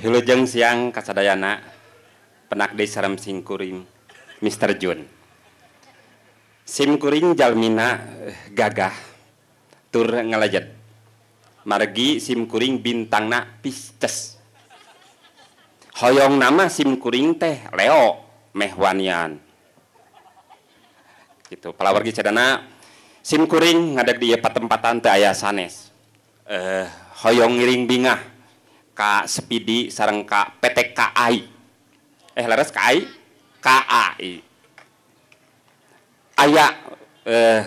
Hilujeng siang kasadayana penakdi sarem singkuring Mr. Jun. Simkuring jalmina eh, gagah tur ngalejet. Margi simkuring bintangna pisces. Hoyong nama simkuring teh Leo mehwanian. Gitu. Palawargi cadana simkuring ngadeg di patempatan teh ayah sanes. Eh, hoyong ngiring bingah Ka Sepidi sarang Ka PT KAI. Eh leres KAI? KAI. Aya eh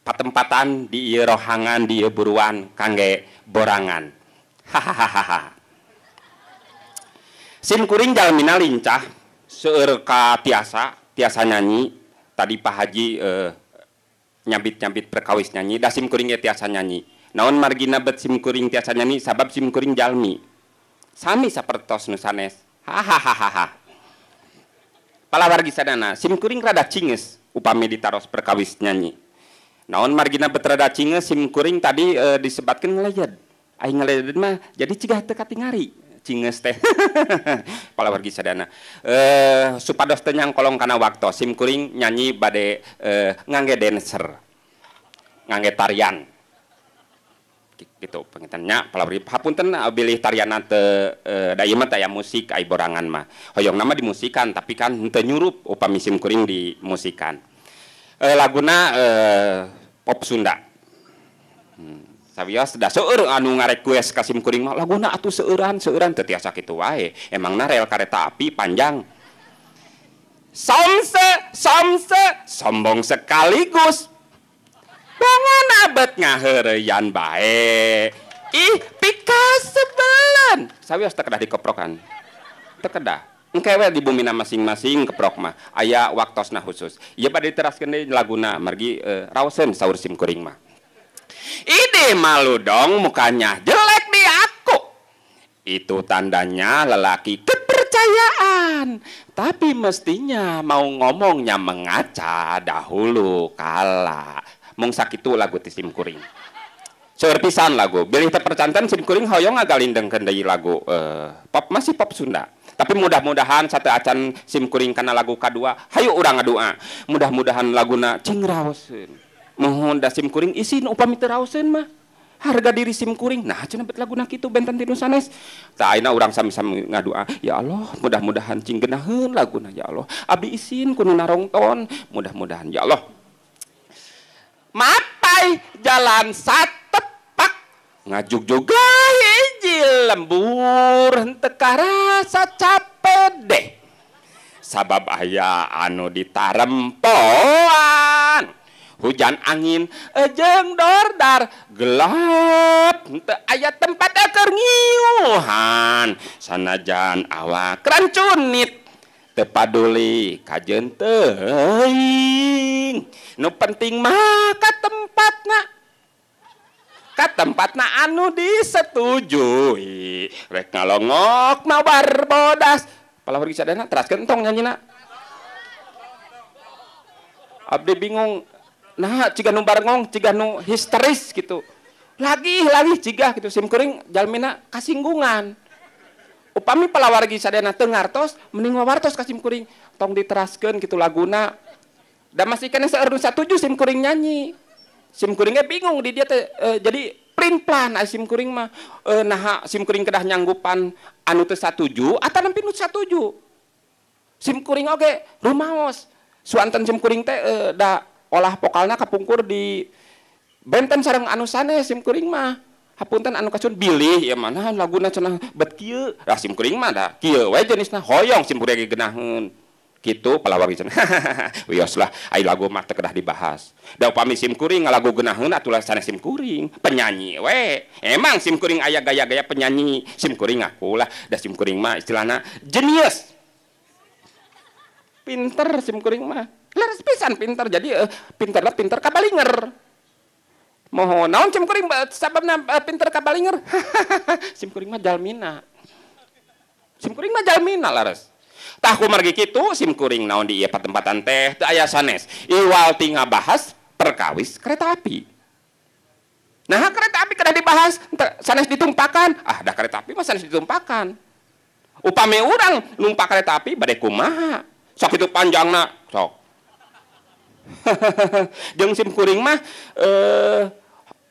patempatan di ieu rohangan di ieu buruan kangge borangan. Hahaha. Sin kuring jalmina lincah seueur ka tiasa, tiasa nyanyi. Tadi Pak Haji eh, nyambit-nyambit perkawis nyanyi, dasim kuringnya tiasa nyanyi Naon Margina besimkuring tiasa nyanyi sabab SIMkuringjalmi Samami sapertos nusanes ha palawarga sadana Skuringradaes upami diaroos perkawis nyanyi naon Marna PeradacingesIMkuring tadi e, disebabkan nge jadi cigah te tingari sadana e, suadosnyang kolong karena waktu SIMkuring nyanyi bad e, ngangr ngang tarian. pengitannya tarianangan Ho yang nama dimmusikan tapi kan tenyurup upa misimkering dimmusikan eh, Laguna eh, pop Sunda an requestsimingguna seuranuranasa wae emang nah karreta api panjang sombong sekaligus bangan abad ngahereyan baik ih pikas sebelan Saya harus terkedah dikeprokan terkedah Engkau di bumi masing-masing keprok mah ayah waktosna khusus iya pada diteraskan di laguna margi e, eh, rawsen saur sim kuring mah ide malu dong mukanya jelek di aku itu tandanya lelaki kepercayaan tapi mestinya mau ngomongnya mengaca dahulu kala mung sakitu lagu ti simkuring seur pisan lagu bilih terpercantan simkuring hoyong agak lindeng kendai lagu uh, pop masih pop Sunda tapi mudah-mudahan satu acan kuring karena lagu kedua hayu urang ngadua mudah-mudahan laguna cing raoseun mohon da kuring isin upami teu mah harga diri kuring. nah cenah bet laguna kitu benten di Nusanes. tah aina urang sami-sami ngadua ya Allah mudah-mudahan cing geunaheun laguna ya Allah abdi isin kudu narongton mudah-mudahan ya Allah Matai jalan satepak ngajuk juga hiji lembur henteu karasa capek deh sabab ayah anu ditarempoan hujan angin ejeng dordar gelap henteu aya tempat keur ngiuhan sanajan awak rancunit tepaduli kajen teing nu penting mah ka tempat nak ka tempat na anu disetujui rek ngalongok mah barbodas palawar sadana teras kentong nyanyi abdi bingung nah ciga nu barengong ciga nu histeris gitu lagi lagi ciga gitu sim kering jalmina kasinggungan upami palawargi sadtos meningtoskah simkuring tong diteraasken gitu laguna masih satuju simkuring nyanyi simkuring e bingung dia e, jadiing mah e, simkuring kedah nyangupan anujuam pinutju simkuringwankuring olah pokalnya kapungkur di benten sare anusane simkuring mah hapunten anu kacun bilih ya mana na cenah bet kieu lah sim kuring mah da kieu wae jenisna hoyong sim kuring geunaheun kitu palawari cenah wios lah ai lagu mah teu kedah dibahas da upami sim kuring lagu geunaheun atuh lah sanes sim kuring penyanyi we emang sim kuring aya gaya-gaya penyanyi sim kuring aku lah da sim kuring mah istilahna jenius pinter sim kuring mah leres pisan pinter jadi uh, pinter lah pinter kabalinger moho naon cem kuring sababna pinter ka balinger sim kuring mah jalmina sim kuring mah jalmina laras tah kumargi kitu sim kuring naon di ieu patempatan teh teu aya sanes iwal tinggal bahas perkawis kereta api nah kereta api kada dibahas sanes ditumpakan ah dah kereta api mah sanes ditumpakan upami urang numpak kereta api bade kumaha sok itu panjangna sok jeung sim kuring mah eh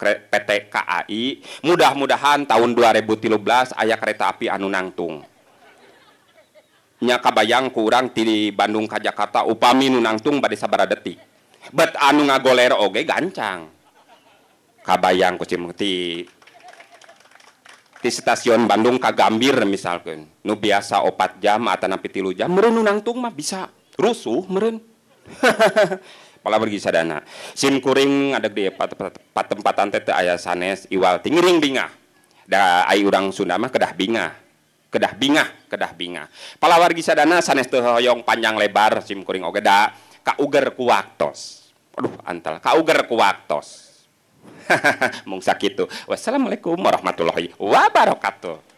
PTKI mudah-mudahan tahun 2013lu ayah kereta api anu nangtungnya Kabayang kurang tiri Bandung kajjaar Upami nunangtung pada sabara detik be anu ngagolerge gancang Kabayang kucingti di Stasiun Bandung Kagambir misalkan Nu biasa opat jammaatan pitlujah meununangtung mah bisa rusuh merun hahaha kepala pergi sadana sim kuring ada di tempat tempat teh ayah sanes iwal tingiring binga, da ai urang Sunda mah kedah bingah kedah bingah kedah Pala wargi sadana sanes teh hoyong panjang lebar sim kuring oge da kauger kuaktos aduh antal kauger kuaktos mung sakitu wassalamualaikum warahmatullahi wabarakatuh